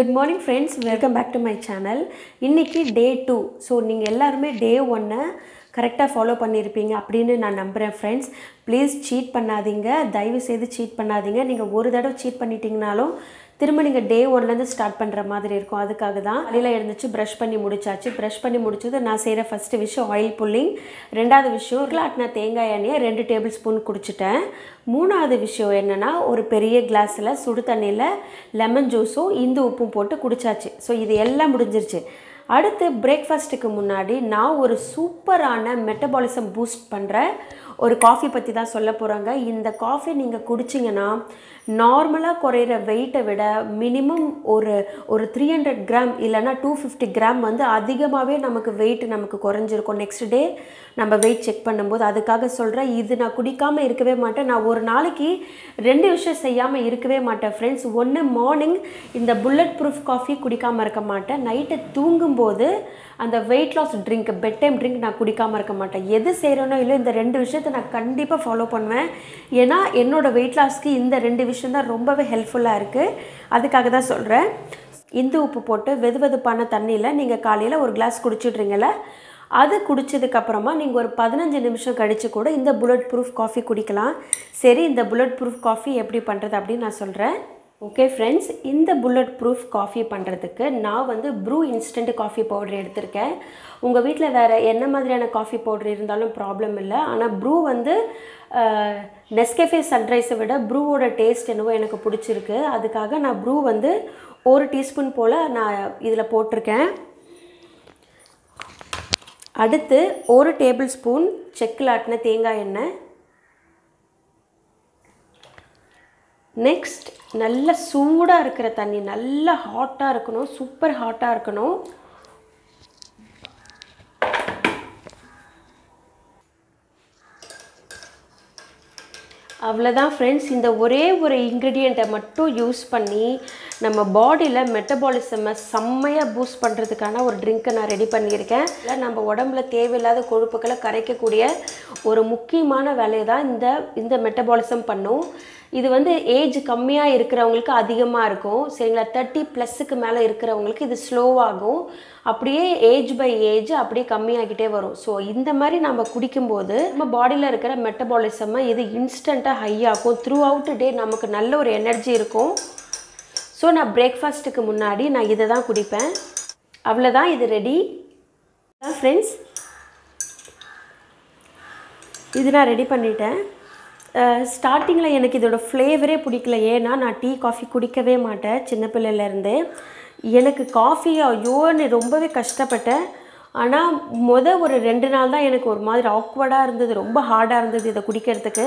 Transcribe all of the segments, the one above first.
good morning friends welcome back to my channel இன்றைக்கி day two so நீங்கள் எல்லாருமே டே ஒன்னை கரெக்டாக ஃபாலோ பண்ணியிருப்பீங்க அப்படின்னு நான் நம்புகிறேன் ஃப்ரெண்ட்ஸ் ப்ளீஸ் சீட் பண்ணாதீங்க தயவு செய்து சீட் பண்ணாதீங்க நீங்கள் ஒரு தடவை சீட் பண்ணிட்டீங்கனாலும் திரும்ப நீங்கள் டே ஒன்லேருந்து ஸ்டார்ட் பண்ணுற மாதிரி இருக்கும் அதுக்காக தான் காலையில் எழுந்துச்சு ப்ரஷ் பண்ணி முடிச்சாச்சு ப்ரஷ் பண்ணி முடிச்சது நான் செய்கிற ஃபஸ்ட்டு விஷயம் ஆயில் புல்லிங் ரெண்டாவது விஷயம் நான் தேங்காய் எண்ணெயை ரெண்டு டேபிள் ஸ்பூன் குடிச்சிட்டேன் மூணாவது விஷயம் என்னென்னா ஒரு பெரிய கிளாஸில் சுடு தண்ணியில் லெமன் ஜூஸும் இந்து உப்பும் போட்டு குடித்தாச்சு ஸோ இது எல்லாம் முடிஞ்சிருச்சு அடுத்து பிரேக்ஃபாஸ்ட்டுக்கு முன்னாடி நான் ஒரு சூப்பரான மெட்டபாலிசம் பூஸ்ட் பண்ணுற ஒரு காஃபி பற்றி தான் சொல்ல போகிறாங்க இந்த காஃபி நீங்கள் குடிச்சிங்கன்னா நார்மலாக குறையிற வெயிட்டை விட மினிமம் ஒரு ஒரு த்ரீ ஹண்ட்ரட் கிராம் இல்லைனா டூ ஃபிஃப்டி கிராம் வந்து அதிகமாகவே நமக்கு வெயிட் நமக்கு குறைஞ்சிருக்கும் நெக்ஸ்ட் டே நம்ம வெயிட் செக் பண்ணும்போது அதுக்காக சொல்கிறேன் இது நான் குடிக்காமல் இருக்கவே மாட்டேன் நான் ஒரு நாளைக்கு ரெண்டு விஷயம் செய்யாமல் இருக்கவே மாட்டேன் ஃப்ரெண்ட்ஸ் ஒன்று மார்னிங் இந்த புல்லட் ப்ரூஃப் காஃபி குடிக்காமல் இருக்க மாட்டேன் நைட்டு தூங்கும்போது அந்த weight loss drink bed time drink நான் குடிக்காமல் இருக்க மாட்டேன் எது செய்கிறேனோ இல்லை இந்த ரெண்டு விஷயத்தை நான் கண்டிப்பாக ஃபாலோ பண்ணுவேன் ஏன்னா என்னோடய வெயிட் லாஸ்க்கு இந்த ரெண்டு விஷயம் தான் ரொம்பவே ஹெல்ப்ஃபுல்லாக இருக்குது அதுக்காக தான் சொல்கிறேன் இந்து உப்பு போட்டு வெது வெதுப்பான தண்ணியில் நீங்கள் காலையில் ஒரு கிளாஸ் குடிச்சிட்றீங்கள அது குடித்ததுக்கப்புறமா நீங்கள் ஒரு பதினஞ்சு நிமிஷம் கழித்து கூட இந்த புல்லட் ப்ரூஃப் காஃபி குடிக்கலாம் சரி இந்த புல்லட் ப்ரூஃப் காஃபி எப்படி பண்ணுறது அப்படின்னு நான் சொல்கிறேன் ஓகே ஃப்ரெண்ட்ஸ் இந்த புல்லட் ப்ரூஃப் காஃபி பண்ணுறதுக்கு நான் வந்து ப்ரூ இன்ஸ்டன்ட் காஃபி பவுடர் எடுத்திருக்கேன் உங்கள் வீட்டில் வேறு என்ன மாதிரியான காஃபி பவுடர் இருந்தாலும் ப்ராப்ளம் இல்லை ஆனால் ப்ரூ வந்து நெஸ்கெஃபே சன்ரைஸை விட ப்ரூவோட டேஸ்ட் என்னவோ எனக்கு பிடிச்சிருக்கு அதுக்காக நான் ப்ரூ வந்து ஒரு டீஸ்பூன் போல் நான் இதில் போட்டிருக்கேன் அடுத்து ஒரு டேபிள் ஸ்பூன் செக்கில் ஆட்டின தேங்காய் எண்ணெய் நெக்ஸ்ட் நல்ல சூடாக இருக்கிற தண்ணி நல்ல ஹாட்டாக இருக்கணும் சூப்பர் ஹாட்டாக இருக்கணும் அவ்வளோதான் ஃப்ரெண்ட்ஸ் இந்த ஒரே ஒரு இன்க்ரீடியண்ட்டை மட்டும் யூஸ் பண்ணி நம்ம பாடியில் மெட்டபாலிசமை செம்மையாக பூஸ்ட் பண்ணுறதுக்கான ஒரு ட்ரிங்க்கை நான் ரெடி பண்ணியிருக்கேன் இல்லை நம்ம உடம்புல தேவையில்லாத கொழுப்புகளை கரைக்கக்கூடிய ஒரு முக்கியமான வேலையை தான் இந்த இந்த மெட்டபாலிசம் பண்ணும் இது வந்து ஏஜ் கம்மியாக இருக்கிறவங்களுக்கு அதிகமாக இருக்கும் சரிங்களா தேர்ட்டி ப்ளஸ்ஸுக்கு மேலே இருக்கிறவங்களுக்கு இது ஸ்லோவாகும் அப்படியே ஏஜ் பை ஏஜ் அப்படியே கம்மியாகிட்டே வரும் ஸோ இந்த மாதிரி நம்ம குடிக்கும்போது நம்ம பாடியில் இருக்கிற மெட்டபாலிசமை இது இன்ஸ்டண்ட்டாக ஹை ஆகும் த்ரூ அவுட் டே நமக்கு நல்ல ஒரு எனர்ஜி இருக்கும் ஸோ நான் பிரேக்ஃபாஸ்ட்டுக்கு முன்னாடி நான் இதை தான் குடிப்பேன் அவ்வளோதான் இது ரெடி ஃப்ரெண்ட்ஸ் இது நான் ரெடி பண்ணிட்டேன் ஸ்டார்டிங்கில் எனக்கு இதோடய ஃப்ளேவரே பிடிக்கல ஏன்னா நான் டீ காஃபி குடிக்கவே மாட்டேன் சின்ன பிள்ளையிலேருந்தே எனக்கு காஃபி ஐயோன்னு ரொம்பவே கஷ்டப்பட்டேன் ஆனால் மொதல் ஒரு ரெண்டு நாள் தான் எனக்கு ஒரு மாதிரி ஆக்வர்டாக இருந்தது ரொம்ப ஹார்டாக இருந்தது இதை குடிக்கிறதுக்கு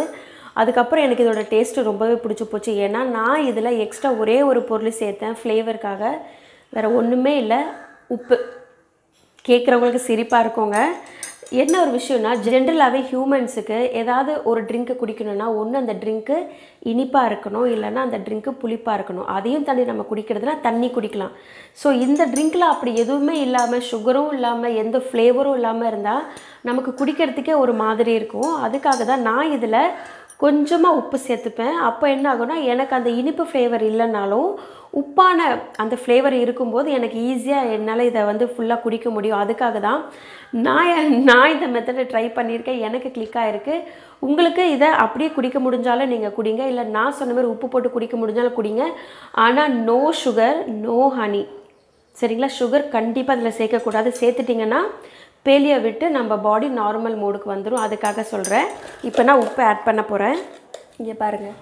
அதுக்கப்புறம் எனக்கு இதோட டேஸ்ட்டு ரொம்பவே பிடிச்சி போச்சு ஏன்னா நான் இதில் எக்ஸ்ட்ரா ஒரே ஒரு பொருள் சேர்த்தேன் ஃப்ளேவருக்காக வேறு ஒன்றுமே இல்லை உப்பு கேட்குறவங்களுக்கு சிரிப்பாக இருக்குங்க என்ன ஒரு விஷயம்னா ஜென்ரலாகவே ஹியூமன்ஸுக்கு ஏதாவது ஒரு ட்ரிங்க்கு குடிக்கணும்னா ஒன்று அந்த ட்ரிங்க்கு இனிப்பாக இருக்கணும் இல்லைன்னா அந்த ட்ரிங்க்கு புளிப்பாக இருக்கணும் அதையும் தண்ணி நம்ம குடிக்கிறதுனா தண்ணி குடிக்கலாம் ஸோ இந்த ட்ரிங்க்கில் அப்படி எதுவுமே இல்லாமல் சுகரும் இல்லாமல் எந்த ஃப்ளேவரும் இல்லாமல் இருந்தால் நமக்கு குடிக்கிறதுக்கே ஒரு மாதிரி இருக்கும் அதுக்காக தான் நான் இதில் கொஞ்சமாக உப்பு சேர்த்துப்பேன் அப்போ என்ன ஆகும்னா எனக்கு அந்த இனிப்பு ஃப்ளேவர் இல்லைனாலும் உப்பான அந்த ஃப்ளேவர் இருக்கும்போது எனக்கு ஈஸியாக என்னால் இதை வந்து ஃபுல்லாக குடிக்க முடியும் அதுக்காக தான் நான் நான் இந்த மெத்தடை ட்ரை பண்ணியிருக்கேன் எனக்கு கிளிக் ஆகிருக்கு உங்களுக்கு இதை அப்படியே குடிக்க முடிஞ்சாலும் நீங்கள் குடிங்க இல்லை நான் சொன்ன மாதிரி உப்பு போட்டு குடிக்க முடிஞ்சாலும் குடிங்க ஆனால் நோ சுகர் நோ ஹனி சரிங்களா சுகர் கண்டிப்பாக அதில் சேர்க்கக்கூடாது சேர்த்துட்டிங்கன்னா பேலியை விட்டு நம்ம பாடி நார்மல் மூடுக்கு வந்துடும் அதுக்காக சொல்கிறேன் இப்போ நான் உப்பு ஆட் பண்ண போகிறேன் இங்கே பாருங்கள்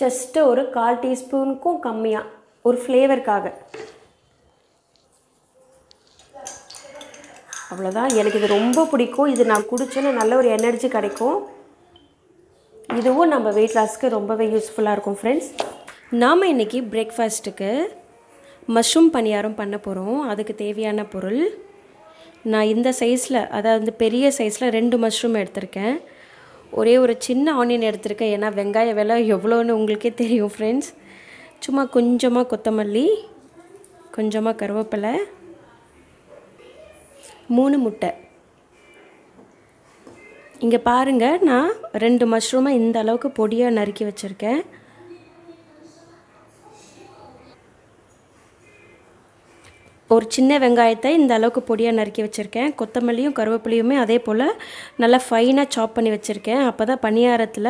ஜஸ்ட்டு ஒரு கால் டீஸ்பூனுக்கும் கம்மியாக ஒரு ஃப்ளேவருக்காக அவ்வளோதான் எனக்கு இது ரொம்ப பிடிக்கும் இது நான் குடிச்சோன்னா நல்ல ஒரு எனர்ஜி கிடைக்கும் இதுவும் நம்ம வெயிட் லாஸ்க்கு ரொம்பவே யூஸ்ஃபுல்லாக இருக்கும் ஃப்ரெண்ட்ஸ் நாம் இன்றைக்கி பிரேக்ஃபாஸ்ட்டுக்கு மஷ்ரூம் பணியாரம் பண்ண போகிறோம் அதுக்கு தேவையான பொருள் நான் இந்த சைஸில் அதாவது பெரிய சைஸில் ரெண்டு மஷ்ரூம் எடுத்திருக்கேன் ஒரே ஒரு சின்ன ஆனியன் எடுத்திருக்கேன் ஏன்னா வெங்காய விலை எவ்வளோன்னு உங்களுக்கே தெரியும் ஃப்ரெண்ட்ஸ் சும்மா கொஞ்சமாக கொத்தமல்லி கொஞ்சமாக கருவேப்பிலை மூணு முட்டை இங்கே பாருங்கள் நான் ரெண்டு மஷ்ரூமை இந்த அளவுக்கு பொடியாக நறுக்கி வச்சுருக்கேன் ஒரு சின்ன வெங்காயத்தை இந்த அளவுக்கு பொடியாக நறுக்கி வச்சுருக்கேன் கொத்தமல்லியும் கருவேப்பிலையுமே அதே போல் நல்லா ஃபைனாக சாப் பண்ணி வச்சுருக்கேன் அப்போ தான் பணியாரத்தில்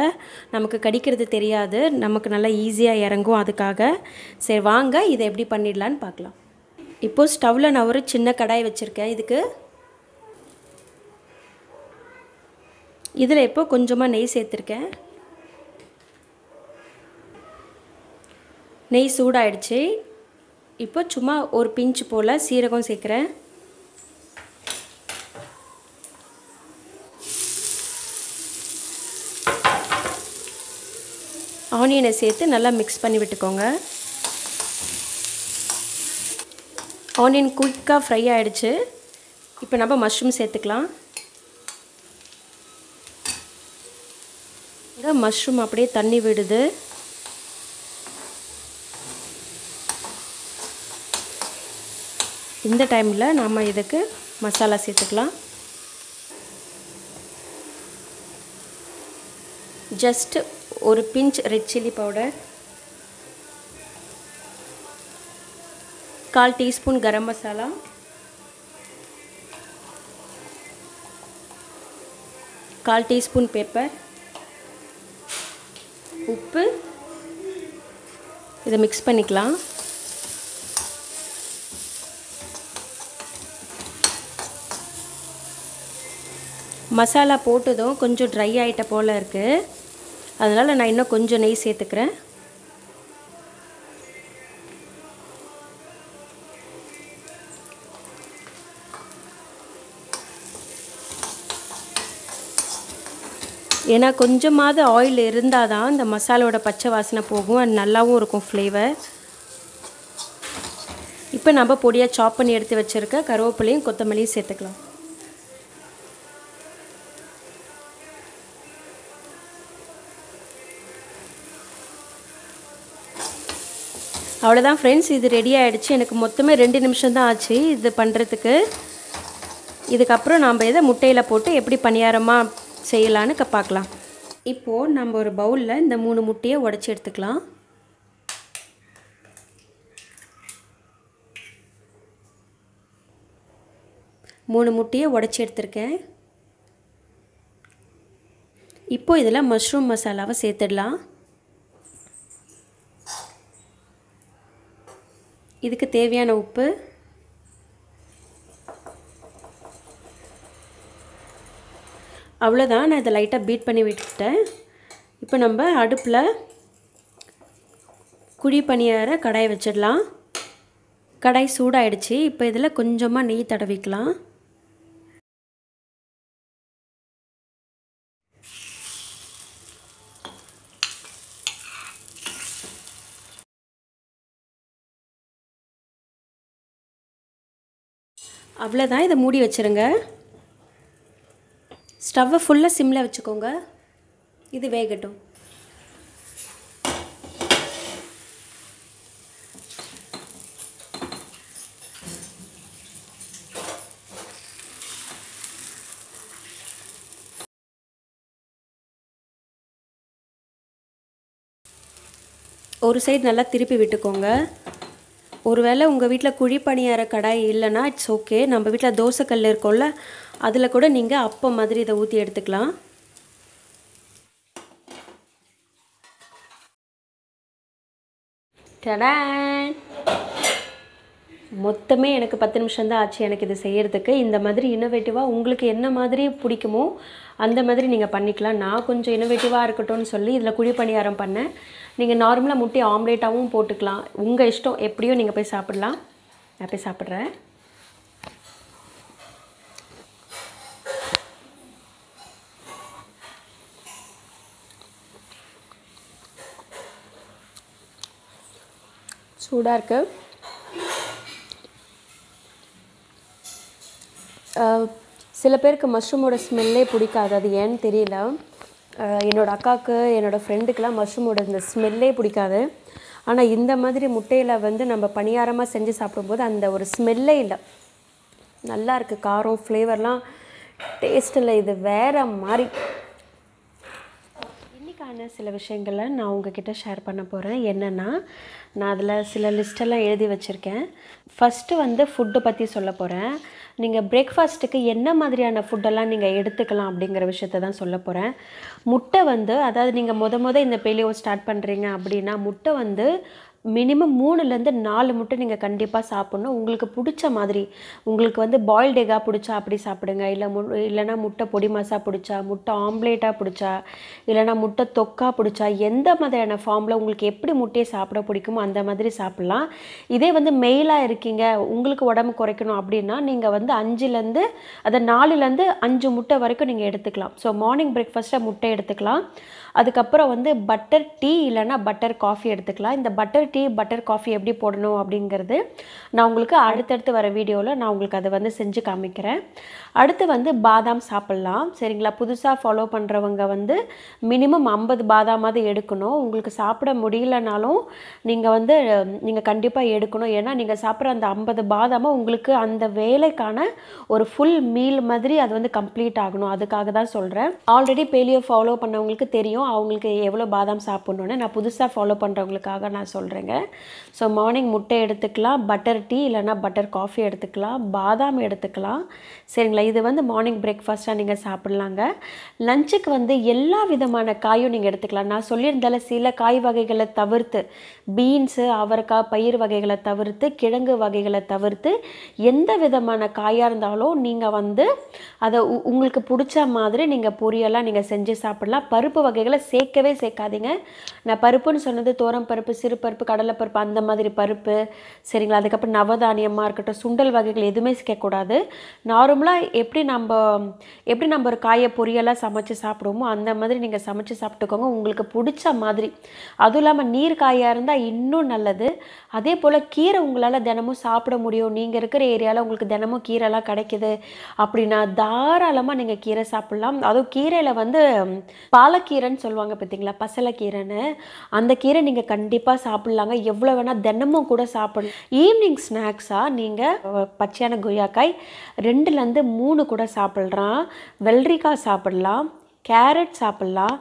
நமக்கு கடிக்கிறது தெரியாது நமக்கு நல்லா ஈஸியாக இறங்கும் அதுக்காக சரி வாங்க இதை எப்படி பண்ணிடலான்னு பார்க்கலாம் இப்போது ஸ்டவ்வில் நான் ஒரு சின்ன கடாய் வச்சுருக்கேன் இதுக்கு இதில் இப்போ கொஞ்சமாக நெய் சேர்த்துருக்கேன் நெய் சூடாயிடுச்சு இப்போ சும்மா ஒரு பிஞ்சு போல் சீரகம் சேர்க்குறேன் ஆனியனை சேர்த்து நல்லா மிக்ஸ் பண்ணி விட்டுக்கோங்க ஆனியன் குயிக்காக ஃப்ரை ஆகிடுச்சு இப்போ நம்ம மஷ்ரூம் சேர்த்துக்கலாம் மஷ்ரூம் அப்படியே தண்ணி விடுது இந்த டைமில் நாம் இதுக்கு மசாலா சேர்த்துக்கலாம் ஜஸ்ட் ஒரு பிஞ்ச் ரெட் சில்லி பவுடர் கால் டீஸ்பூன் கரம் மசாலா கால் டீஸ்பூன் பேப்பர் உப்பு இதை மிக்ஸ் பண்ணிக்கலாம் மசாலா போட்டதும் கொஞ்சம் ட்ரை ஆகிட்ட போல் இருக்குது அதனால் நான் இன்னும் கொஞ்சம் நெய் சேர்த்துக்கிறேன் ஏன்னா கொஞ்சமாவது ஆயில் இருந்தால் தான் இந்த மசாலோட பச்சை வாசனை போகும் அது நல்லாவும் இருக்கும் ஃப்ளேவர் இப்போ நம்ம பொடியாக சாப் பண்ணி எடுத்து வச்சுருக்க கருவேப்பிலையும் கொத்தமல்லியும் சேர்த்துக்கலாம் அவ்வளோதான் ஃப்ரெண்ட்ஸ் இது ரெடி ஆகிடுச்சு எனக்கு மொத்தமே ரெண்டு நிமிஷம் தான் ஆச்சு இது பண்ணுறதுக்கு இதுக்கப்புறம் நம்ம இதை முட்டையில் போட்டு எப்படி பணியாரமாக செய்யலான்னு பார்க்கலாம் இப்போது நம்ம ஒரு பவுலில் இந்த மூணு முட்டையை உடச்சி எடுத்துக்கலாம் மூணு முட்டையை உடச்சி எடுத்திருக்கேன் இப்போது இதில் மஷ்ரூம் மசாலாவை சேர்த்துடலாம் இதுக்கு தேவையான உப்பு அவ்வளோதான் நான் இதை லைட்டாக பீட் பண்ணி விட்டுட்டேன் இப்போ நம்ம அடுப்பில் குழி பணியார கடாயை வச்சிடலாம் கடாய் சூடாயிடுச்சு இப்போ இதில் கொஞ்சமாக நெய் தடவிக்கலாம் அவ்வளோதான் இதை மூடி வச்சுருங்க ஸ்டவ்வை ஃபுல்லாக சிம்மில் வச்சுக்கோங்க இது வேகட்டும் ஒரு சைடு நல்லா திருப்பி விட்டுக்கோங்க ஒருவேளை உங்கள் வீட்டில் குழிப்பணியார கடாய் இல்லைன்னா இட்ஸ் ஓகே நம்ம வீட்டில் தோசைக்கல் இருக்கோம்ல அதில் கூட நீங்கள் அப்பம் மாதிரி இதை ஊற்றி எடுத்துக்கலாம் டடான் மொத்தமே எனக்கு பத்து நிமிஷம் தான் ஆச்சு எனக்கு இது செய்கிறதுக்கு இந்த மாதிரி இன்னோவேட்டிவாக உங்களுக்கு என்ன மாதிரி பிடிக்குமோ அந்த மாதிரி நீங்கள் பண்ணிக்கலாம் நான் கொஞ்சம் இன்னோவேட்டிவாக இருக்கட்டும்னு சொல்லி இதில் குழி பணியாரம் பண்ணேன் நீங்கள் நார்மலாக முட்டை ஆம்லேட்டாகவும் போட்டுக்கலாம் உங்கள் இஷ்டம் எப்படியோ நீங்கள் போய் சாப்பிட்லாம் நான் போய் சாப்பிட்றேன் சூடாக இருக்குது சில பேருக்கு மஷ்ரூமோட ஸ்மெல்லே பிடிக்காது அது ஏன்னு தெரியல என்னோடய அக்காவுக்கு என்னோடய ஃப்ரெண்டுக்கெலாம் மஷ்ரூமோட இந்த ஸ்மெல்லே பிடிக்காது ஆனால் இந்த மாதிரி முட்டையில் வந்து நம்ம பணியாரமாக செஞ்சு சாப்பிடும்போது அந்த ஒரு ஸ்மெல்லே இல்லை நல்லா இருக்குது காரம் ஃப்ளேவர்லாம் டேஸ்ட்டில் இது வேறு மாதிரி இன்றைக்கான சில விஷயங்களை நான் உங்ககிட்ட ஷேர் பண்ண போகிறேன் என்னென்னா நான் அதில் சில லிஸ்டெல்லாம் எழுதி வச்சுருக்கேன் ஃபஸ்ட்டு வந்து ஃபுட்டு பற்றி சொல்ல போகிறேன் நீங்கள் பிரேக்ஃபாஸ்ட்டுக்கு என்ன மாதிரியான ஃபுட்டெல்லாம் நீங்கள் எடுத்துக்கலாம் அப்படிங்கிற விஷயத்த தான் சொல்ல போகிறேன் முட்டை வந்து அதாவது நீங்கள் முத முத இந்த பேலியோ ஸ்டார்ட் பண்ணுறீங்க அப்படின்னா முட்டை வந்து மினிமம் மூணுலேருந்து நாலு முட்டை நீங்கள் கண்டிப்பாக சாப்பிட்ணும் உங்களுக்கு பிடிச்ச மாதிரி உங்களுக்கு வந்து பாயில்டு எக்காக பிடிச்சா அப்படி சாப்பிடுங்க இல்லை மு இல்லைனா முட்டை பொடி மசா பிடிச்சா முட்டை ஆம்லேட்டாக பிடிச்சா இல்லைனா முட்டை தொக்கா பிடிச்சா எந்த மாதிரியான ஃபார்மில் உங்களுக்கு எப்படி முட்டையை சாப்பிட பிடிக்குமோ அந்த மாதிரி சாப்பிட்லாம் இதே வந்து மெயிலாக இருக்கீங்க உங்களுக்கு உடம்பு குறைக்கணும் அப்படின்னா நீங்கள் வந்து அஞ்சுலேருந்து அதை நாலுலேருந்து அஞ்சு முட்டை வரைக்கும் நீங்கள் எடுத்துக்கலாம் ஸோ மார்னிங் பிரேக்ஃபாஸ்ட்டாக முட்டை எடுத்துக்கலாம் அதுக்கப்புறம் வந்து பட்டர் டீ இல்லைனா பட்டர் காஃபி எடுத்துக்கலாம் இந்த பட்டர் டீ பட்டர் காஃபி எப்படி போடணும் அப்படிங்கிறது நான் உங்களுக்கு அடுத்தடுத்து வர வீடியோவில் நான் உங்களுக்கு அதை வந்து செஞ்சு காமிக்கிறேன் அடுத்து வந்து பாதாம் சாப்பிட்லாம் சரிங்களா புதுசாக ஃபாலோ பண்ணுறவங்க வந்து மினிமம் ஐம்பது பாதாமாவது எடுக்கணும் உங்களுக்கு சாப்பிட முடியலனாலும் நீங்கள் வந்து நீங்கள் கண்டிப்பாக எடுக்கணும் ஏன்னா நீங்கள் சாப்பிட்ற அந்த ஐம்பது பாதாமாக உங்களுக்கு அந்த வேலைக்கான ஒரு ஃபுல் மீல் மாதிரி அது வந்து கம்ப்ளீட் ஆகணும் அதுக்காக தான் சொல்கிறேன் ஆல்ரெடி பேலியோ ஃபாலோ பண்ணவங்களுக்கு தெரியும் அவங்களுக்கு எவ்வளோ பாதாம் சாப்பிட்ணுன்னு நான் புதுசாக ஃபாலோ பண்ணுறவங்களுக்காக நான் சொல்கிறேங்க ஸோ மார்னிங் முட்டை எடுத்துக்கலாம் பட்டர் டீ இல்லைனா பட்டர் காஃபி எடுத்துக்கலாம் பாதாம் எடுத்துக்கலாம் சரிங்களா இது வந்து மார்னிங் பிரேக்ஃபாஸ்ட்டாக நீங்கள் சாப்பிட்லாங்க லஞ்சுக்கு வந்து எல்லா விதமான காயும் நீங்கள் எடுத்துக்கலாம் நான் சொல்லியிருந்தால சில காய் வகைகளை தவிர்த்து பீன்ஸு அவரைக்காய் பயிர் வகைகளை தவிர்த்து கிழங்கு வகைகளை தவிர்த்து எந்த விதமான காயாக இருந்தாலும் நீங்கள் வந்து அதை உங்களுக்கு பிடிச்ச மாதிரி நீங்கள் பொரியலாக நீங்கள் செஞ்சு சாப்பிட்லாம் பருப்பு வகைகள் வகைகளை சேர்க்கவே சேர்க்காதீங்க நான் பருப்புன்னு சொன்னது தோரம் பருப்பு சிறு பருப்பு கடலைப்பருப்பு அந்த மாதிரி பருப்பு சரிங்களா அதுக்கப்புறம் நவதானியமாக இருக்கட்டும் சுண்டல் வகைகள் எதுவுமே சேர்க்கக்கூடாது நார்மலாக எப்படி நம்ம எப்படி நம்ம ஒரு காயை பொரியலாக சமைச்சு சாப்பிடுவோமோ அந்த மாதிரி நீங்கள் சமைச்சு சாப்பிட்டுக்கோங்க உங்களுக்கு பிடிச்ச மாதிரி அதுவும் இல்லாமல் நீர் காயாக இருந்தால் இன்னும் நல்லது அதே போல் கீரை உங்களால் தினமும் சாப்பிட முடியும் நீங்கள் இருக்கிற ஏரியாவில் உங்களுக்கு தினமும் கீரைலாம் கிடைக்கிது அப்படின்னா தாராளமாக நீங்கள் கீரை சாப்பிட்லாம் அதுவும் கீரையில் வந்து பாலக்கீரைன்னு கீரைன்னு சொல்லுவாங்க பார்த்தீங்களா பசலை கீரைன்னு அந்த கீரை நீங்கள் கண்டிப்பாக சாப்பிட்லாங்க எவ்வளோ வேணால் தினமும் கூட சாப்பிடணும் ஈவினிங் ஸ்நாக்ஸாக நீங்கள் பச்சையான கொய்யாக்காய் ரெண்டுலேருந்து மூணு கூட சாப்பிட்றான் வெள்ளரிக்காய் சாப்பிட்லாம் கேரட் சாப்பிட்லாம்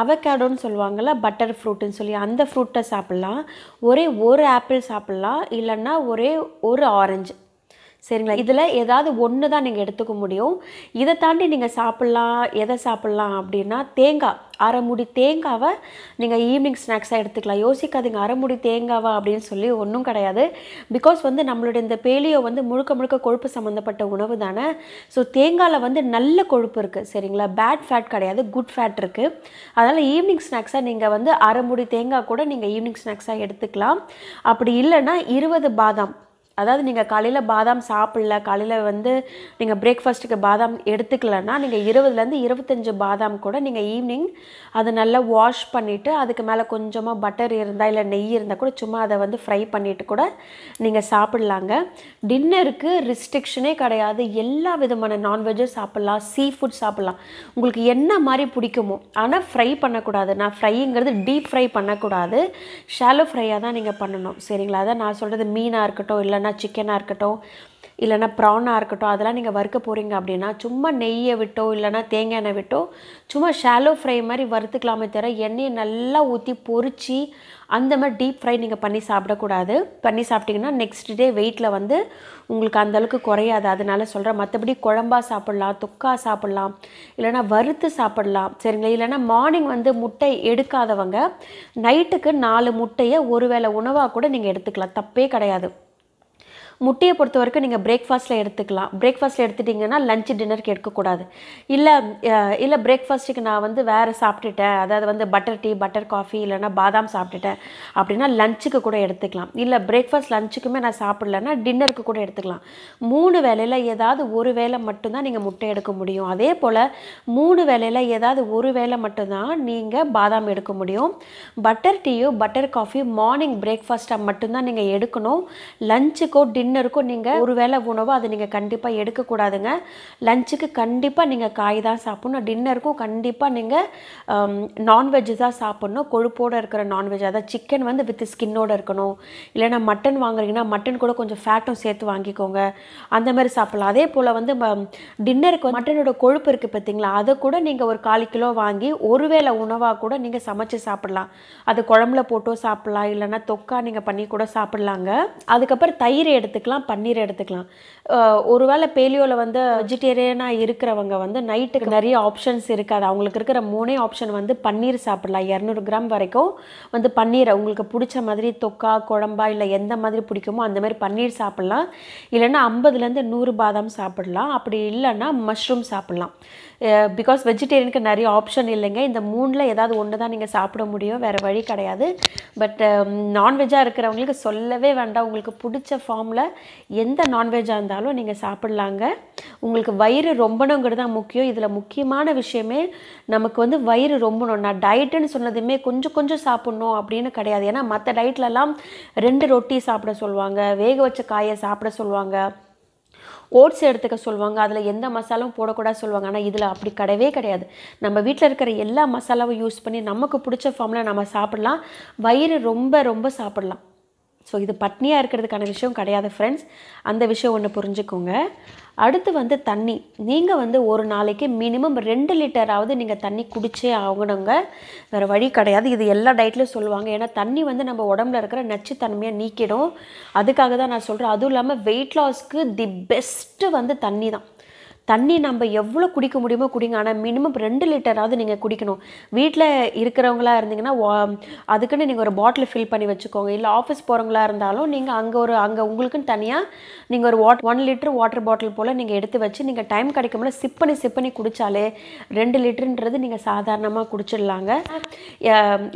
அவகேடோன்னு சொல்லுவாங்கள்ல பட்டர் ஃப்ரூட்டுன்னு சொல்லி அந்த ஃப்ரூட்டை சாப்பிட்லாம் ஒரே ஒரு ஆப்பிள் சாப்பிட்லாம் இல்லைன்னா ஒரே ஒரு ஆரஞ்சு சரிங்களா இதில் ஏதாவது ஒன்று தான் நீங்கள் எடுத்துக்க முடியும் இதை தாண்டி நீங்கள் சாப்பிட்லாம் எதை சாப்பிட்லாம் அப்படின்னா தேங்காய் அரைமுடி தேங்காவை நீங்கள் ஈவினிங் ஸ்நாக்ஸாக எடுத்துக்கலாம் யோசிக்காதீங்க அரைமுடி தேங்காவா அப்படின்னு சொல்லி ஒன்றும் கிடையாது பிகாஸ் வந்து நம்மளுடைய இந்த பேலியோ வந்து முழுக்க முழுக்க கொழுப்பு சம்மந்தப்பட்ட உணவு தானே ஸோ தேங்காயில் வந்து நல்ல கொழுப்பு இருக்குது சரிங்களா பேட் ஃபேட் கிடையாது குட் ஃபேட் இருக்குது அதனால் ஈவினிங் ஸ்நாக்ஸாக நீங்கள் வந்து அரைமுடி தேங்காய் கூட நீங்கள் ஈவினிங் ஸ்நாக்ஸாக எடுத்துக்கலாம் அப்படி இல்லைன்னா இருபது பாதாம் அதாவது நீங்கள் காலையில் பாதாம் சாப்பிடல காலையில் வந்து நீங்கள் பிரேக்ஃபாஸ்ட்டுக்கு பாதாம் எடுத்துக்கலன்னா நீங்கள் இருபதுலேருந்து இருபத்தஞ்சி பாதாம் கூட நீங்கள் ஈவினிங் அதை நல்லா வாஷ் பண்ணிவிட்டு அதுக்கு மேலே கொஞ்சமாக பட்டர் இருந்தால் இல்லை நெய் இருந்தால் கூட சும்மா அதை வந்து ஃப்ரை பண்ணிவிட்டு கூட நீங்கள் சாப்பிட்லாங்க டின்னருக்கு ரிஸ்ட்ரிக்ஷனே கிடையாது எல்லா விதமான நான்வெஜ்ஜும் சாப்பிட்லாம் சீ ஃபுட் சாப்பிட்லாம் உங்களுக்கு என்ன மாதிரி பிடிக்குமோ ஆனால் ஃப்ரை பண்ணக்கூடாது நான் ஃப்ரைங்கிறது டீப் ஃப்ரை பண்ணக்கூடாது ஷாலோ ஃப்ரையாக தான் நீங்கள் பண்ணணும் சரிங்களா அதான் நான் சொல்கிறது மீனாக இருக்கட்டும் இல்லை இல்லைன்னா சிக்கனாக இருக்கட்டும் இல்லைனா ப்ரானாக இருக்கட்டும் அதெல்லாம் நீங்கள் வறுக்க போகிறீங்க அப்படின்னா சும்மா நெய்யை விட்டோ இல்லைனா தேங்காய் எண்ணெய் விட்டோ சும்மா ஷாலோ ஃப்ரை மாதிரி வறுத்துக்கலாமே தவிர எண்ணெயை நல்லா ஊற்றி பொறிச்சு அந்த மாதிரி டீப் ஃப்ரை நீங்கள் பண்ணி சாப்பிடக்கூடாது பண்ணி சாப்பிட்டிங்கன்னா நெக்ஸ்ட் டே வெயிட்டில் வந்து உங்களுக்கு அந்தளவுக்கு குறையாது அதனால சொல்கிறேன் மற்றபடி குழம்பா சாப்பிட்லாம் தொக்கா சாப்பிட்லாம் இல்லைனா வறுத்து சாப்பிட்லாம் சரிங்களா இல்லைனா மார்னிங் வந்து முட்டை எடுக்காதவங்க நைட்டுக்கு நாலு முட்டையை வேளை உணவாக கூட நீங்கள் எடுத்துக்கலாம் தப்பே கிடையாது முட்டையை பொறுத்த வரைக்கும் நீங்கள் பிரேக்ஃபாஸ்ட்டில் எடுத்துக்கலாம் பிரேக்ஃபாஸ்ட்டில் எடுத்துட்டிங்கன்னா லஞ்ச் டின்னருக்கு எடுக்கக்கூடாது இல்லை இல்லை பிரேக்ஃபாஸ்ட்டுக்கு நான் வந்து வேறு சாப்பிட்டுட்டேன் அதாவது வந்து பட்டர் டீ பட்டர் காஃபி இல்லைனா பாதாம் சாப்பிட்டுட்டேன் அப்படின்னா லஞ்சுக்கு கூட எடுத்துக்கலாம் இல்லை பிரேக்ஃபாஸ்ட் லஞ்சுக்குமே நான் சாப்பிட்லன்னா டின்னருக்கு கூட எடுத்துக்கலாம் மூணு வேலையில் ஏதாவது ஒரு வேலை மட்டும்தான் நீங்கள் முட்டை எடுக்க முடியும் அதே போல் மூணு வேலையில் ஏதாவது ஒரு வேலை மட்டும்தான் நீங்கள் பாதாம் எடுக்க முடியும் பட்டர் டீயோ பட்டர் காஃபியோ மார்னிங் பிரேக்ஃபாஸ்ட்டாக மட்டும்தான் நீங்கள் எடுக்கணும் லஞ்சுக்கோ டின்னர் டின்னருக்கும் நீங்கள் ஒரு வேளை உணவாக அதை நீங்கள் கண்டிப்பாக எடுக்கக்கூடாதுங்க லஞ்சுக்கு கண்டிப்பாக நீங்கள் காய் தான் சாப்பிட்ணும் டின்னருக்கும் கண்டிப்பாக நீங்கள் நான்வெஜ் தான் சாப்பிட்ணும் கொழுப்போடு இருக்கிற நான்வெஜ் அதாவது சிக்கன் வந்து வித் ஸ்கின்னோடு இருக்கணும் இல்லைனா மட்டன் வாங்குறீங்கன்னா மட்டன் கூட கொஞ்சம் ஃபேட்டும் சேர்த்து வாங்கிக்கோங்க அந்த மாதிரி சாப்பிட்லாம் அதே போல் வந்து டின்னருக்கு மட்டனோட கொழுப்பு இருக்குது பார்த்தீங்களா அதை கூட நீங்கள் ஒரு காலி கிலோ வாங்கி ஒரு வேளை உணவாக கூட நீங்கள் சமைச்சு சாப்பிட்லாம் அது குழம்புல போட்டோ சாப்பிட்லாம் இல்லைன்னா தொக்கா நீங்கள் பண்ணி கூட சாப்பிட்லாங்க அதுக்கப்புறம் தயிர் எடுத்து எடுத்துக்கலாம் பன்னீர் எடுத்துக்கலாம் ஒருவேளை பேலியோவில் வந்து வெஜிடேரியனாக இருக்கிறவங்க வந்து நைட்டுக்கு நிறைய ஆப்ஷன்ஸ் இருக்காது அவங்களுக்கு இருக்கிற மூணே ஆப்ஷன் வந்து பன்னீர் சாப்பிடலாம் இரநூறு கிராம் வரைக்கும் வந்து பன்னீரை உங்களுக்கு பிடிச்ச மாதிரி தொக்கா குழம்பா இல்லை எந்த மாதிரி பிடிக்குமோ அந்த மாதிரி பன்னீர் சாப்பிட்லாம் இல்லைன்னா ஐம்பதுலேருந்து நூறு பாதாம் சாப்பிடலாம் அப்படி இல்லைன்னா மஷ்ரூம் சாப்பிட்லாம் பிகாஸ் வெஜிடேரியனுக்கு நிறைய ஆப்ஷன் இல்லைங்க இந்த மூணில் ஏதாவது ஒன்று தான் நீங்கள் சாப்பிட முடியும் வேறு வழி கிடையாது பட் நான்வெஜ்ஜாக இருக்கிறவங்களுக்கு சொல்லவே வேண்டாம் உங்களுக்கு பிடிச்ச ஃபார்மில் எந்த நான்வெஜ்ஜாக இருந்தாலும் நீங்கள் சாப்பிட்லாங்க உங்களுக்கு வயிறு ரொம்பணுங்கிறது தான் முக்கியம் இதில் முக்கியமான விஷயமே நமக்கு வந்து வயிறு ரொம்பணும் நான் டயட்டுன்னு சொன்னதுமே கொஞ்சம் கொஞ்சம் சாப்பிட்ணும் அப்படின்னு கிடையாது ஏன்னா மற்ற டயட்லலாம் ரெண்டு ரொட்டி சாப்பிட சொல்லுவாங்க வேக வச்ச காயை சாப்பிட சொல்லுவாங்க ஓட்ஸ் எடுத்துக்க சொல்லுவாங்க அதில் எந்த மசாலாவும் போடக்கூடாது சொல்லுவாங்க ஆனால் இதில் அப்படி கிடையவே கிடையாது நம்ம வீட்டில் இருக்கிற எல்லா மசாலாவும் யூஸ் பண்ணி நமக்கு பிடிச்ச ஃபார்மில் நம்ம சாப்பிட்லாம் வயிறு ரொம்ப ரொம்ப சாப்பிட்லாம் ஸோ இது பட்னியாக இருக்கிறதுக்கான விஷயம் கிடையாது ஃப்ரெண்ட்ஸ் அந்த விஷயம் ஒன்று புரிஞ்சுக்கோங்க அடுத்து வந்து தண்ணி நீங்கள் வந்து ஒரு நாளைக்கு மினிமம் ரெண்டு லிட்டராவது நீங்கள் தண்ணி குடிச்சே ஆகணுங்க வேறு வழி கிடையாது இது எல்லா டயட்லையும் சொல்லுவாங்க ஏன்னா தண்ணி வந்து நம்ம உடம்புல இருக்கிற நச்சுத்தன்மையை நீக்கிடும் அதுக்காக தான் நான் சொல்கிறேன் அதுவும் இல்லாமல் வெயிட் லாஸ்க்கு தி பெஸ்ட்டு வந்து தண்ணி தான் தண்ணி நம்ம எவ்வளோ குடிக்க முடியுமோ குடிங்க ஆனால் மினிமம் ரெண்டு லிட்டராவது நீங்கள் குடிக்கணும் வீட்டில் இருக்கிறவங்களா இருந்தீங்கன்னா அதுக்குன்னு நீங்கள் ஒரு பாட்டில் ஃபில் பண்ணி வச்சுக்கோங்க இல்லை ஆஃபீஸ் போகிறவங்களா இருந்தாலும் நீங்கள் அங்கே ஒரு அங்கே உங்களுக்குன்னு தனியாக நீங்கள் ஒரு வாட் ஒன் லிட்டர் வாட்டர் பாட்டில் போல் நீங்கள் எடுத்து வச்சு நீங்கள் டைம் கிடைக்கும்போது சிப் பண்ணி சிப் பண்ணி குடித்தாலே ரெண்டு லிட்டருன்றது நீங்கள் சாதாரணமாக குடிச்சிடலாங்க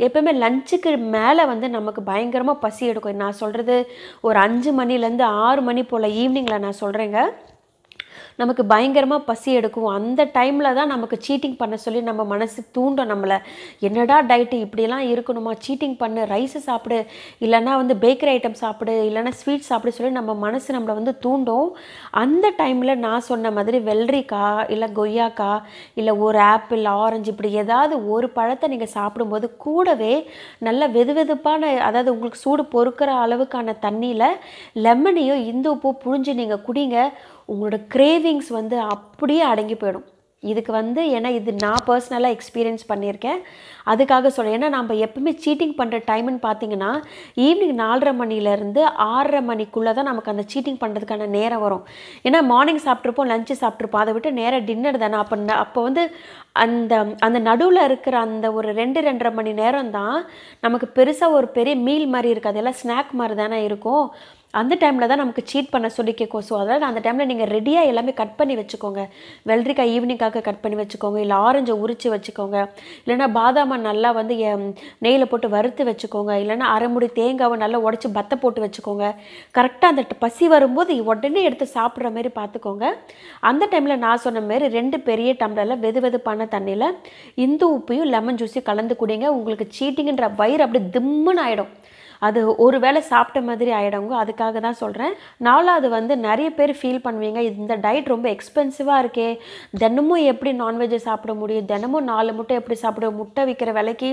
எப்போயுமே லஞ்சுக்கு மேலே வந்து நமக்கு பயங்கரமாக பசி எடுக்கும் நான் சொல்கிறது ஒரு அஞ்சு மணிலேருந்து ஆறு மணி போல் ஈவினிங்கில் நான் சொல்கிறேங்க நமக்கு பயங்கரமாக பசி எடுக்கும் அந்த டைமில் தான் நமக்கு சீட்டிங் பண்ண சொல்லி நம்ம மனசு தூண்டும் நம்மளை என்னடா டயட்டு இப்படிலாம் இருக்கணுமா சீட்டிங் பண்ணு ரைஸு சாப்பிடு இல்லைன்னா வந்து பேக்கரி ஐட்டம் சாப்பிடு இல்லைன்னா ஸ்வீட் சாப்பிடு சொல்லி நம்ம மனசு நம்மளை வந்து தூண்டும் அந்த டைமில் நான் சொன்ன மாதிரி வெள்ளரிக்கா இல்லை கொய்யாக்கா இல்லை ஒரு ஆப்பிள் ஆரஞ்சு இப்படி ஏதாவது ஒரு பழத்தை நீங்கள் சாப்பிடும்போது கூடவே நல்ல வெது வெதுப்பான அதாவது உங்களுக்கு சூடு பொறுக்கிற அளவுக்கான தண்ணியில் லெமனையோ இந்து உப்போ புழிஞ்சு நீங்கள் குடிங்க உங்களோட கிரேவிங்ஸ் வந்து அப்படியே அடங்கி போயிடும் இதுக்கு வந்து ஏன்னா இது நான் பர்சனலாக எக்ஸ்பீரியன்ஸ் பண்ணியிருக்கேன் அதுக்காக சொல்கிறேன் ஏன்னா நம்ம எப்பவுமே சீட்டிங் பண்ணுற டைம்னு பார்த்தீங்கன்னா ஈவினிங் நாலரை மணிலேருந்து ஆறரை மணிக்குள்ளே தான் நமக்கு அந்த சீட்டிங் பண்ணுறதுக்கான நேரம் வரும் ஏன்னா மார்னிங் சாப்பிட்ருப்போம் லஞ்சு சாப்பிட்ருப்போம் அதை விட்டு நேராக டின்னர் தானே அப்போ அப்போ வந்து அந்த அந்த நடுவில் இருக்கிற அந்த ஒரு ரெண்டு ரெண்டரை மணி நேரம் தான் நமக்கு பெருசாக ஒரு பெரிய மீல் மாதிரி இருக்குது அதெல்லாம் ஸ்நாக் மாதிரி தானே இருக்கும் அந்த டைமில் தான் நமக்கு சீட் பண்ண சொல்லி கேட்கும் ஸோ அதனால் அந்த டைமில் நீங்கள் ரெடியாக எல்லாமே கட் பண்ணி வச்சுக்கோங்க வெள்ளரிக்காய் ஈவினிங்காக கட் பண்ணி வச்சுக்கோங்க இல்லை ஆரஞ்சை உரித்து வச்சுக்கோங்க இல்லைனா பாதாமை நல்லா வந்து நெய்யில் போட்டு வறுத்து வச்சுக்கோங்க இல்லைனா அரைமுடி தேங்காவை நல்லா உடச்சி பத்தை போட்டு வச்சுக்கோங்க கரெக்டாக அந்த பசி வரும்போது உடனே எடுத்து சாப்பிட்ற மாதிரி பார்த்துக்கோங்க அந்த டைமில் நான் சொன்ன மாதிரி ரெண்டு பெரிய டம்ளரில் வெது வெதுப்பான தண்ணியில் இந்து உப்பையும் லெமன் ஜூஸையும் கலந்து குடிங்க உங்களுக்கு சீட்டிங்கன்ற வயிறு அப்படி திம்முன்னு ஆகிடும் அது ஒரு வேளை சாப்பிட்ட மாதிரி ஆகிடுங்க அதுக்காக தான் சொல்கிறேன் நாலாவது வந்து நிறைய பேர் ஃபீல் பண்ணுவீங்க இந்த டயட் ரொம்ப எக்ஸ்பென்சிவாக இருக்கே தினமும் எப்படி நான்வெஜ்ஜை சாப்பிட முடியும் தினமும் நாலு முட்டை எப்படி சாப்பிடுவோம் முட்டை விற்கிற விலைக்கு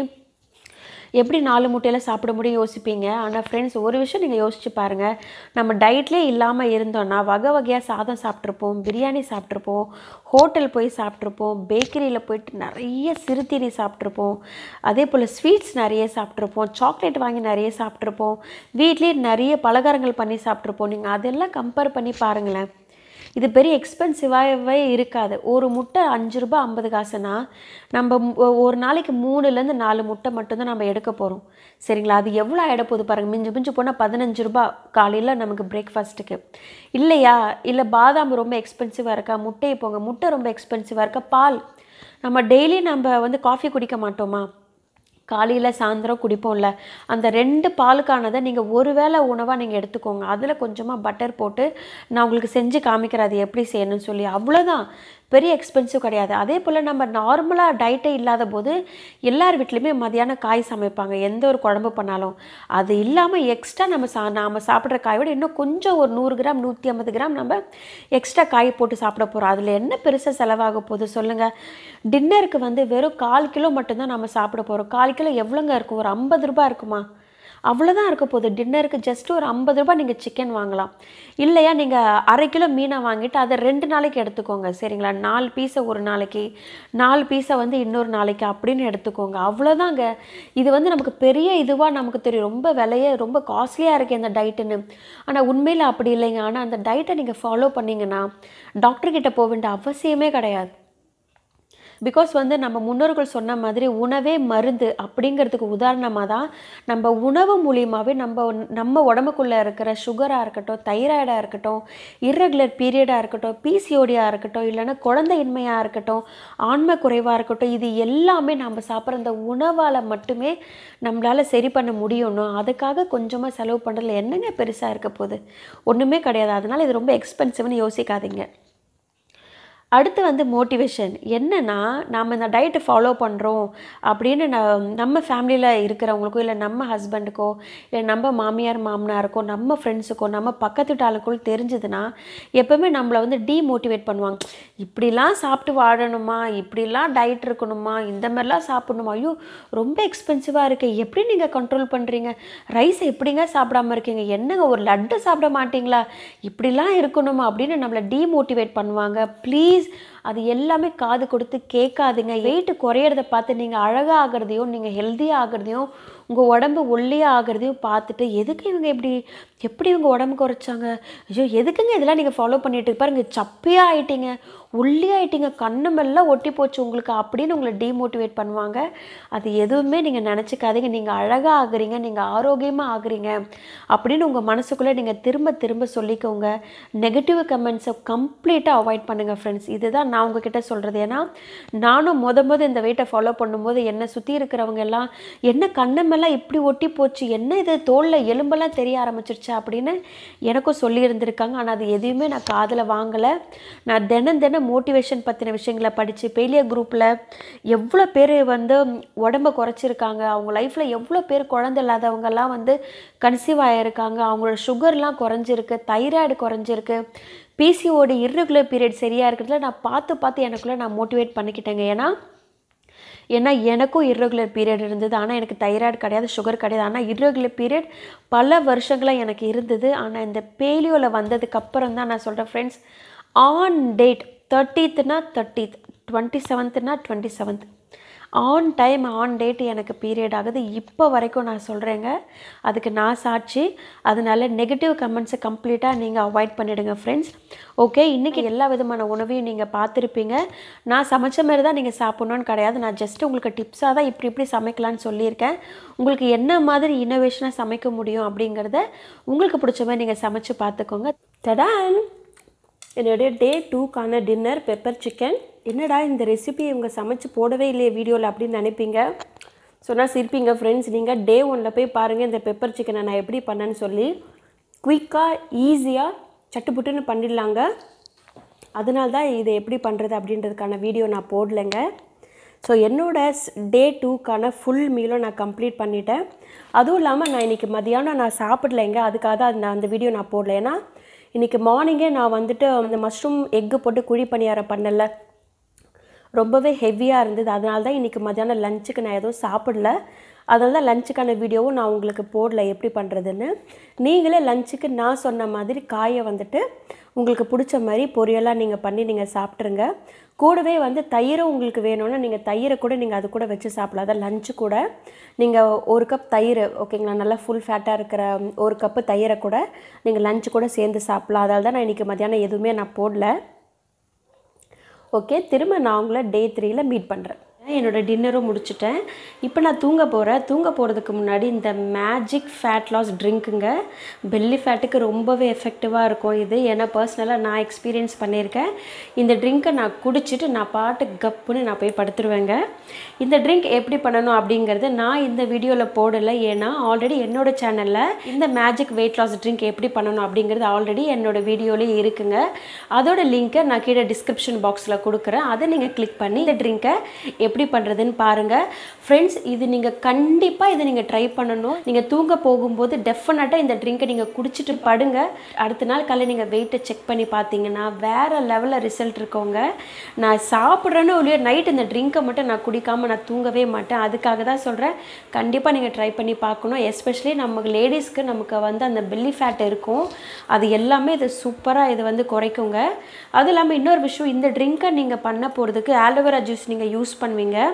எப்படி நாலு முட்டையில் சாப்பிட முடியும் யோசிப்பீங்க ஆனால் ஃப்ரெண்ட்ஸ் ஒரு விஷயம் நீங்கள் யோசிச்சு பாருங்கள் நம்ம டயட்லேயே இல்லாமல் இருந்தோம்னா வகை வகையாக சாதம் சாப்பிட்ருப்போம் பிரியாணி சாப்பிட்ருப்போம் ஹோட்டல் போய் சாப்பிட்ருப்போம் பேக்கரியில் போயிட்டு நிறைய சிறுத்தீனி சாப்பிட்ருப்போம் அதே போல் ஸ்வீட்ஸ் நிறைய சாப்பிட்ருப்போம் சாக்லேட் வாங்கி நிறைய சாப்பிட்ருப்போம் வீட்லேயே நிறைய பலகாரங்கள் பண்ணி சாப்பிட்ருப்போம் நீங்கள் அதெல்லாம் கம்பேர் பண்ணி பாருங்களேன் இது பெரிய எக்ஸ்பென்சிவாகவே இருக்காது ஒரு முட்டை அஞ்சு ரூபா ஐம்பது காசுனா நம்ம ஒரு நாளைக்கு மூணுலேருந்து நாலு முட்டை மட்டும்தான் நம்ம எடுக்க போகிறோம் சரிங்களா அது எவ்வளோ ஆகிட போகுது பாருங்கள் மிஞ்சு மிஞ்சு போனால் பதினஞ்சு ரூபா காலையில் நமக்கு பிரேக்ஃபாஸ்ட்டுக்கு இல்லையா இல்லை பாதாம் ரொம்ப எக்ஸ்பென்சிவாக இருக்கா முட்டையை போங்க முட்டை ரொம்ப எக்ஸ்பென்சிவாக இருக்கா பால் நம்ம டெய்லி நம்ம வந்து காஃபி குடிக்க மாட்டோமா காலையில் சாயந்தரம் குடிப்போம்ல அந்த ரெண்டு பாலுக்கானதை நீங்கள் ஒரு வேளை உணவாக நீங்கள் எடுத்துக்கோங்க அதில் கொஞ்சமாக பட்டர் போட்டு நான் உங்களுக்கு செஞ்சு காமிக்கிறேன் அது எப்படி செய்யணும்னு சொல்லி அவ்வளோதான் பெரிய எக்ஸ்பென்சிவ் கிடையாது அதே போல் நம்ம நார்மலாக டயட்டே இல்லாத போது எல்லார் வீட்லேயுமே மதியானம் காய் சமைப்பாங்க எந்த ஒரு குழம்பு பண்ணாலும் அது இல்லாமல் எக்ஸ்ட்ரா நம்ம சா நாம் சாப்பிட்ற காய் விட இன்னும் கொஞ்சம் ஒரு நூறு கிராம் நூற்றி ஐம்பது கிராம் நம்ம எக்ஸ்ட்ரா காய் போட்டு சாப்பிட போகிறோம் அதில் என்ன பெருசாக செலவாக போகுது சொல்லுங்கள் டின்னருக்கு வந்து வெறும் கால் கிலோ மட்டும்தான் நம்ம சாப்பிட போகிறோம் கால் கிலோ எவ்வளோங்க இருக்கும் ஒரு ஐம்பது ரூபாய் இருக்குமா அவ்வளோதான் இருக்க போகுது டின்னருக்கு ஜஸ்ட் ஒரு ஐம்பது ரூபாய் நீங்கள் சிக்கன் வாங்கலாம் இல்லையா நீங்கள் அரை கிலோ மீனை வாங்கிட்டு அதை ரெண்டு நாளைக்கு எடுத்துக்கோங்க சரிங்களா நாலு பீஸை ஒரு நாளைக்கு நாலு பீஸை வந்து இன்னொரு நாளைக்கு அப்படின்னு எடுத்துக்கோங்க அவ்வளோதாங்க இது வந்து நமக்கு பெரிய இதுவாக நமக்கு தெரியும் ரொம்ப விலையே ரொம்ப காஸ்ட்லியாக இருக்குது இந்த டயட்டுன்னு ஆனால் உண்மையில் அப்படி இல்லைங்க ஆனால் அந்த டயட்டை நீங்கள் ஃபாலோ பண்ணிங்கன்னா டாக்டர்கிட்ட போக வேண்டிய அவசியமே கிடையாது பிகாஸ் வந்து நம்ம முன்னோர்கள் சொன்ன மாதிரி உணவே மருந்து அப்படிங்கிறதுக்கு உதாரணமாக தான் நம்ம உணவு மூலியமாகவே நம்ம நம்ம உடம்புக்குள்ளே இருக்கிற சுகராக இருக்கட்டும் தைராய்டாக இருக்கட்டும் இர்ரெகுலர் பீரியடாக இருக்கட்டும் பிசிஓடியாக இருக்கட்டும் இல்லைன்னா குழந்தையின்மையாக இருக்கட்டும் ஆன்ம குறைவாக இருக்கட்டும் இது எல்லாமே நம்ம சாப்பிட்ற இந்த உணவால் மட்டுமே நம்மளால் சரி பண்ண முடியணும் அதுக்காக கொஞ்சமாக செலவு பண்ணுறதுல என்னங்க பெருசாக இருக்க போகுது ஒன்றுமே கிடையாது அதனால் இது ரொம்ப எக்ஸ்பென்சிவ்னு யோசிக்காதீங்க அடுத்து வந்து மோட்டிவேஷன் என்னென்னா நாம் இந்த டயட்டை ஃபாலோ பண்ணுறோம் அப்படின்னு நம்ம ஃபேமிலியில் இருக்கிறவங்களுக்கோ இல்லை நம்ம ஹஸ்பண்டுக்கோ இல்லை நம்ம மாமியார் மாமனாருக்கோ நம்ம ஃப்ரெண்ட்ஸுக்கோ நம்ம பக்கத்து வீட்டாளுக்கோ தெரிஞ்சதுன்னா எப்போவுமே நம்மளை வந்து டீமோட்டிவேட் பண்ணுவாங்க இப்படிலாம் சாப்பிட்டு வாழணுமா இப்படிலாம் டயட் இருக்கணுமா இந்த மாதிரிலாம் சாப்பிடணுமா ஐயோ ரொம்ப எக்ஸ்பென்சிவாக இருக்குது எப்படி நீங்கள் கண்ட்ரோல் பண்ணுறீங்க ரைஸ் எப்படிங்க சாப்பிடாமல் இருக்கீங்க என்னங்க ஒரு லட்டு சாப்பிட மாட்டிங்களா இப்படிலாம் இருக்கணுமா அப்படின்னு நம்மளை டீமோட்டிவேட் பண்ணுவாங்க ப்ளீஸ் ப்ளீஸ் அது எல்லாமே காது கொடுத்து கேட்காதுங்க வெயிட் குறையிறத பார்த்து நீங்கள் அழகாக ஆகிறதையும் நீங்கள் ஹெல்த்தியாக ஆகிறதையும் உங்கள் உடம்பு ஒல்லியாக ஆகிறதையும் பார்த்துட்டு எதுக்கு இவங்க இப்படி எப்படி இவங்க உடம்பு குறைச்சாங்க ஐயோ எதுக்குங்க இதெல்லாம் நீங்கள் ஃபாலோ பண்ணிட்டு பாருங்க சப்பியாக ஆகிட்டீங்க உள்ளே ஆகிட்டீங்க மெல்ல ஒட்டி போச்சு உங்களுக்கு அப்படின்னு உங்களை டீமோட்டிவேட் பண்ணுவாங்க அது எதுவுமே நீங்கள் நினச்சிக்காதீங்க நீங்கள் அழகாக ஆகுறீங்க நீங்கள் ஆரோக்கியமாக ஆகுறீங்க அப்படின்னு உங்கள் மனசுக்குள்ளே நீங்கள் திரும்ப திரும்ப சொல்லிக்கோங்க நெகட்டிவ் கமெண்ட்ஸை கம்ப்ளீட்டாக அவாய்ட் பண்ணுங்கள் ஃப்ரெண்ட்ஸ் இதுதான் நான் உங்ககிட்ட சொல்கிறது ஏன்னா நானும் மொத மொதல் இந்த வெயிட்டை ஃபாலோ பண்ணும்போது என்னை சுற்றி இருக்கிறவங்க எல்லாம் என்ன கண்ணமெல்லாம் இப்படி ஒட்டி போச்சு என்ன இது தோளில் எலும்பெல்லாம் தெரிய ஆரம்பிச்சிருச்சா அப்படின்னு எனக்கும் சொல்லியிருந்திருக்காங்க ஆனால் அது எதையுமே நான் காதில் வாங்கலை நான் தினம் தினம் மோட்டிவேஷன் பற்றின விஷயங்களை படித்து பெயிலியர் குரூப்பில் எவ்வளோ பேர் வந்து உடம்பை குறைச்சிருக்காங்க அவங்க லைஃப்பில் எவ்வளோ பேர் குழந்தை இல்லாதவங்கெல்லாம் வந்து கன்சீவ் ஆகியிருக்காங்க அவங்களோட சுகர்லாம் குறைஞ்சிருக்கு தைராய்டு குறைஞ்சிருக்கு பிசிஓடி இருக்குள்ள பீரியட் சரியாக இருக்கிறதுல நான் பார்த்து பார்த்து எனக்குள்ளே நான் மோட்டிவேட் பண்ணிக்கிட்டேங்க ஏன்னா ஏன்னா எனக்கும் இர்ரெகுலர் பீரியட் இருந்தது ஆனால் எனக்கு தைராய்டு கிடையாது சுகர் கிடையாது ஆனால் இரகுலர் பீரியட் பல வருஷங்களாக எனக்கு இருந்தது ஆனால் இந்த பேலியோவில் வந்ததுக்கப்புறம் தான் நான் சொல்கிறேன் ஃப்ரெண்ட்ஸ் ஆன் டேட் தேர்ட்டீத்துனா தேர்ட்டீத் டுவெண்ட்டி செவன்த்துனா twenty seventh on time on date எனக்கு பீரியட் ஆகுது இப்போ வரைக்கும் நான் சொல்கிறேங்க அதுக்கு நான் சாட்சி அதனால நெகட்டிவ் கமெண்ட்ஸை கம்ப்ளீட்டாக நீங்கள் அவாய்ட் பண்ணிவிடுங்க ஃப்ரெண்ட்ஸ் ஓகே இன்றைக்கி எல்லா விதமான உணவையும் நீங்கள் பார்த்துருப்பீங்க நான் சமைச்ச மாதிரி தான் நீங்கள் சாப்பிட்ணுன்னு கிடையாது நான் ஜஸ்ட் உங்களுக்கு டிப்ஸாக தான் இப்படி இப்படி சமைக்கலான்னு சொல்லியிருக்கேன் உங்களுக்கு என்ன மாதிரி இன்னோவேஷனாக சமைக்க முடியும் அப்படிங்கிறத உங்களுக்கு பிடிச்ச மாதிரி நீங்கள் சமைச்சு பார்த்துக்கோங்க தடான் என்னுடைய டே டூக்கான டின்னர் பெப்பர் சிக்கன் என்னடா இந்த ரெசிபி இவங்க சமைச்சு போடவே இல்லையே வீடியோவில் அப்படின்னு நினைப்பீங்க சொன்னால் சிரிப்பீங்க ஃப்ரெண்ட்ஸ் நீங்கள் டே ஒனில் போய் பாருங்கள் இந்த பெப்பர் சிக்கனை நான் எப்படி பண்ணேன்னு சொல்லி குயிக்காக ஈஸியாக சட்டுப்புட்டுன்னு பண்ணிடலாங்க அதனால்தான் இதை எப்படி பண்ணுறது அப்படின்றதுக்கான வீடியோ நான் போடலைங்க ஸோ என்னோடய டே டூக்கான ஃபுல் மீலும் நான் கம்ப்ளீட் பண்ணிட்டேன் அதுவும் இல்லாமல் நான் இன்றைக்கி மதியானம் நான் சாப்பிடலைங்க அதுக்காக தான் அந்த அந்த வீடியோ நான் போடல ஏன்னா இன்றைக்கி மார்னிங்கே நான் வந்துட்டு அந்த மஷ்ரூம் எக்கு போட்டு குழி பணியாரம் பண்ணல ரொம்பவே ஹெவியாக இருந்தது அதனால தான் இன்றைக்கி மத்தியானம் லஞ்சுக்கு நான் எதுவும் சாப்பிடல அதனால தான் லஞ்சுக்கான வீடியோவும் நான் உங்களுக்கு போடல எப்படி பண்ணுறதுன்னு நீங்களே லஞ்சுக்கு நான் சொன்ன மாதிரி காயை வந்துட்டு உங்களுக்கு பிடிச்ச மாதிரி பொரியலாக நீங்கள் பண்ணி நீங்கள் சாப்பிட்ருங்க கூடவே வந்து தயிரும் உங்களுக்கு வேணும்னா நீங்கள் தயிரை கூட நீங்கள் அது கூட வச்சு சாப்பிடலாம் அதாவது லஞ்சு கூட நீங்கள் ஒரு கப் தயிர் ஓகேங்களா நல்லா ஃபுல் ஃபேட்டாக இருக்கிற ஒரு கப்பு தயிரை கூட நீங்கள் லஞ்சு கூட சேர்ந்து சாப்பிட்லாம் அதால் தான் நான் இன்றைக்கி மத்தியானம் எதுவுமே நான் போடல ஓகே திரும்ப நான் உங்களை டே த்ரீயில் மீட் பண்ணுறேன் என்னோடய டின்னரும் முடிச்சுட்டேன் இப்போ நான் தூங்க போகிறேன் தூங்க போகிறதுக்கு முன்னாடி இந்த மேஜிக் ஃபேட் லாஸ் ட்ரிங்க்குங்க பெல்லி ஃபேட்டுக்கு ரொம்பவே எஃபெக்டிவாக இருக்கும் இது ஏன்னா பர்சனலாக நான் எக்ஸ்பீரியன்ஸ் பண்ணியிருக்கேன் இந்த ட்ரிங்க்கை நான் குடிச்சிட்டு நான் பாட்டு கப்புன்னு நான் போய் படுத்துருவேங்க இந்த ட்ரிங்க் எப்படி பண்ணணும் அப்படிங்கிறது நான் இந்த வீடியோவில் போடலை ஏன்னா ஆல்ரெடி என்னோடய சேனலில் இந்த மேஜிக் வெயிட் லாஸ் ட்ரிங்க் எப்படி பண்ணணும் அப்படிங்கிறது ஆல்ரெடி என்னோடய வீடியோலேயே இருக்குங்க அதோட லிங்க்கை நான் கீழே டிஸ்கிரிப்ஷன் பாக்ஸில் கொடுக்குறேன் அதை நீங்கள் கிளிக் பண்ணி இந்த ட்ரிங்க்கை எப்படி எப்படி பண்ணுறதுன்னு பாருங்கள் ஃப்ரெண்ட்ஸ் இது நீங்கள் கண்டிப்பாக இதை நீங்கள் ட்ரை பண்ணணும் நீங்கள் தூங்க போகும்போது டெஃபினட்டாக இந்த ட்ரிங்கை நீங்கள் குடிச்சிட்டு படுங்க அடுத்த நாள் காலையில் நீங்கள் வெயிட்டை செக் பண்ணி பார்த்தீங்கன்னா வேறு லெவலில் ரிசல்ட் இருக்கோங்க நான் சாப்பிட்றேன்னு ஒழிய நைட் இந்த ட்ரிங்கை மட்டும் நான் குடிக்காமல் நான் தூங்கவே மாட்டேன் அதுக்காக தான் சொல்கிறேன் கண்டிப்பாக நீங்கள் ட்ரை பண்ணி பார்க்கணும் எஸ்பெஷலி நமக்கு லேடிஸ்க்கு நமக்கு வந்து அந்த பெல்லி ஃபேட் இருக்கும் அது எல்லாமே இது சூப்பராக இது வந்து குறைக்குங்க அதுவும் இல்லாமல் இன்னொரு விஷயம் இந்த ட்ரிங்கை நீங்கள் பண்ண போகிறதுக்கு ஆலோவேரா ஜூஸ் நீங்கள் யூஸ் பண்ணுவீங்க பண்ணுங்கள்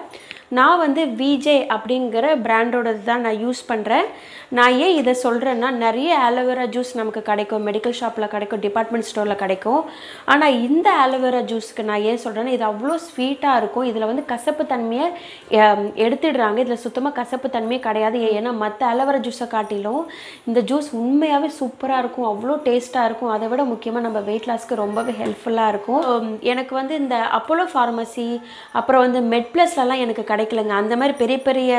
நான் வந்து விஜே அப்படிங்கிற பிராண்டோடது தான் நான் யூஸ் பண்ணுறேன் நான் ஏன் இதை சொல்கிறேன்னா நிறைய ஆலோவேரா ஜூஸ் நமக்கு கிடைக்கும் மெடிக்கல் ஷாப்பில் கிடைக்கும் டிபார்ட்மெண்ட் ஸ்டோரில் கிடைக்கும் ஆனால் இந்த ஆலோவேரா ஜூஸ்க்கு நான் ஏன் சொல்கிறேன்னா இது அவ்வளோ ஸ்வீட்டாக இருக்கும் இதில் வந்து கசப்பு தன்மையை எடுத்துடுறாங்க இதில் சுத்தமாக கசப்பு தன்மையே கிடையாது ஏன்னா மற்ற ஆலோவேரா ஜூஸை காட்டிலும் இந்த ஜூஸ் உண்மையாகவே சூப்பராக இருக்கும் அவ்வளோ டேஸ்ட்டாக இருக்கும் அதை விட முக்கியமாக நம்ம வெயிட் லாஸ்க்கு ரொம்பவே ஹெல்ப்ஃபுல்லாக இருக்கும் எனக்கு வந்து இந்த அப்போலோ ஃபார்மசி அப்புறம் வந்து மெட் ப்ளஸ்லலாம் எனக்கு கிடைக்கலங்க அந்த மாதிரி பெரிய பெரிய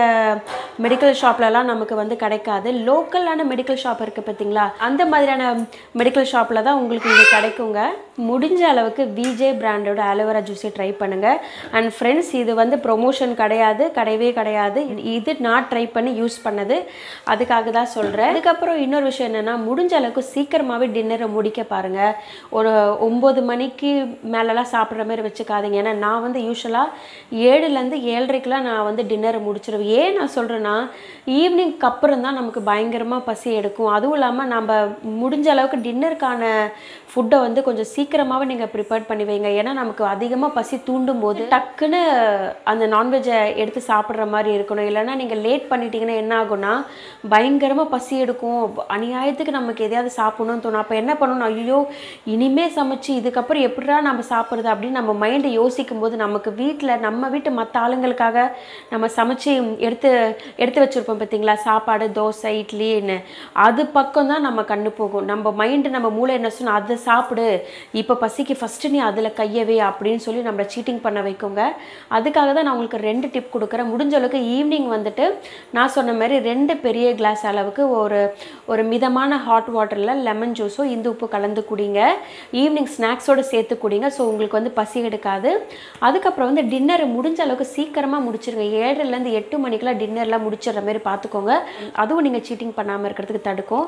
மெடிக்கல் ஷாப்லலாம் நமக்கு வந்து கிடைக்காது லோக்கலான மெடிக்கல் ஷாப் இருக்குது பார்த்தீங்களா அந்த மாதிரியான மெடிக்கல் ஷாப்பில் தான் உங்களுக்கு இது கிடைக்குங்க முடிஞ்ச அளவுக்கு விஜே பிராண்டோட அலோவேரா ஜூஸை ட்ரை பண்ணுங்கள் அண்ட் ஃப்ரெண்ட்ஸ் இது வந்து ப்ரொமோஷன் கிடையாது கிடையவே கிடையாது இது நான் ட்ரை பண்ணி யூஸ் பண்ணது அதுக்காக தான் சொல்கிறேன் அதுக்கப்புறம் இன்னொரு விஷயம் என்னென்னா முடிஞ்ச அளவுக்கு சீக்கிரமாகவே டின்னரை முடிக்க பாருங்கள் ஒரு ஒம்பது மணிக்கு மேலெலாம் சாப்பிட்ற மாதிரி வச்சுக்காதீங்க ஏன்னா நான் வந்து யூஸ்வலாக ஏழுலேருந்து ஏழரை லெவனுக்குலாம் நான் வந்து டின்னரை முடிச்சிடுவேன் ஏன் நான் சொல்கிறேன்னா ஈவினிங்க்கு அப்புறம் தான் நமக்கு பயங்கரமாக பசி எடுக்கும் அதுவும் இல்லாமல் நம்ம முடிஞ்ச அளவுக்கு டின்னருக்கான ஃபுட்டை வந்து கொஞ்சம் சீக்கிரமாகவே நீங்கள் ப்ரிப்பேர் பண்ணி வைங்க ஏன்னா நமக்கு அதிகமாக பசி தூண்டும் போது டக்குன்னு அந்த நான்வெஜ்ஜை எடுத்து சாப்பிட்ற மாதிரி இருக்கணும் இல்லைன்னா நீங்கள் லேட் பண்ணிட்டீங்கன்னா என்ன ஆகும்னா பயங்கரமாக பசி எடுக்கும் அநியாயத்துக்கு நமக்கு எதையாவது சாப்பிடணும்னு தோணும் அப்போ என்ன பண்ணணும் ஐயோ இனிமே சமைச்சு இதுக்கப்புறம் எப்படா நம்ம சாப்பிட்றது அப்படின்னு நம்ம மைண்டை யோசிக்கும் போது நமக்கு வீட்டில் நம்ம வீட்டு மற்ற ஆளுங்களுக்காக அதுக்காக நம்ம சமைச்சி எடுத்து எடுத்து வச்சுருப்போம் பார்த்தீங்களா சாப்பாடு தோசை இட்லின்னு அது பக்கம் தான் நம்ம கண்ணு போகும் நம்ம மைண்டு நம்ம மூளை என்ன சொன்னால் அதை சாப்பிடு இப்போ பசிக்கு ஃபஸ்ட்டு நீ அதில் கையவே அப்படின்னு சொல்லி நம்மளை சீட்டிங் பண்ண வைக்கோங்க அதுக்காக தான் நான் உங்களுக்கு ரெண்டு டிப் கொடுக்குறேன் முடிஞ்ச அளவுக்கு ஈவினிங் வந்துட்டு நான் சொன்ன மாதிரி ரெண்டு பெரிய கிளாஸ் அளவுக்கு ஒரு ஒரு மிதமான ஹாட் வாட்டரில் லெமன் ஜூஸோ இந்து உப்பு கலந்து குடிங்க ஈவினிங் ஸ்நாக்ஸோடு சேர்த்து குடிங்க ஸோ உங்களுக்கு வந்து பசி எடுக்காது அதுக்கப்புறம் வந்து டின்னர் முடிஞ்ச அளவுக்கு சீக்கிரமாக முடிச்சிருங்க ஏழரைலேருந்து எட்டு மணிக்கெலாம் டின்னர்லாம் முடிச்சிடுற மாதிரி பார்த்துக்கோங்க அதுவும் நீங்கள் சீட்டிங் பண்ணாமல் இருக்கிறதுக்கு தடுக்கும்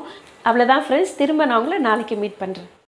அவ்வளோதான் ஃப்ரெண்ட்ஸ் திரும்ப நான் உங்களை நாளைக்கு மீட் பண்ணுறேன்